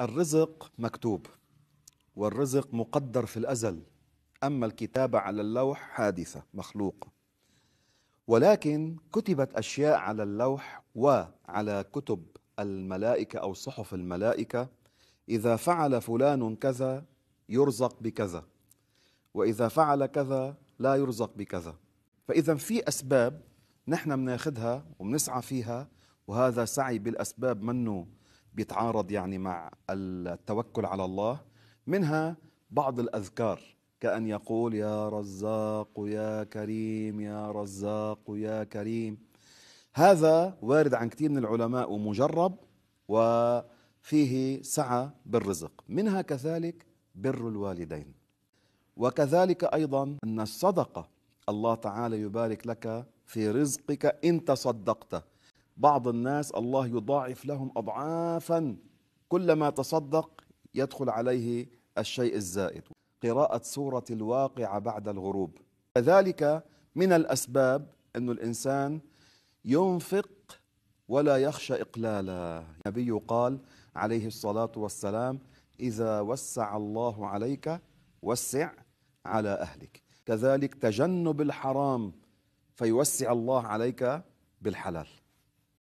الرزق مكتوب والرزق مقدر في الازل اما الكتابه على اللوح حادثه مخلوقه ولكن كتبت اشياء على اللوح وعلى كتب الملائكه او صحف الملائكه اذا فعل فلان كذا يرزق بكذا واذا فعل كذا لا يرزق بكذا فاذا في اسباب نحن بناخذها وبنسعى فيها وهذا سعي بالاسباب منه بيتعارض يعني مع التوكل على الله منها بعض الأذكار كأن يقول يا رزاق يا كريم يا رزاق يا كريم هذا وارد عن كثير من العلماء ومجرب وفيه سعة بالرزق منها كذلك بر الوالدين وكذلك أيضا أن الصدقة الله تعالى يبارك لك في رزقك إن تصدقت بعض الناس الله يضاعف لهم أضعافا كلما تصدق يدخل عليه الشيء الزائد قراءة سورة الواقعة بعد الغروب كذلك من الأسباب أن الإنسان ينفق ولا يخشى إقلالا النبي قال عليه الصلاة والسلام إذا وسع الله عليك وسع على أهلك كذلك تجنب الحرام فيوسع الله عليك بالحلال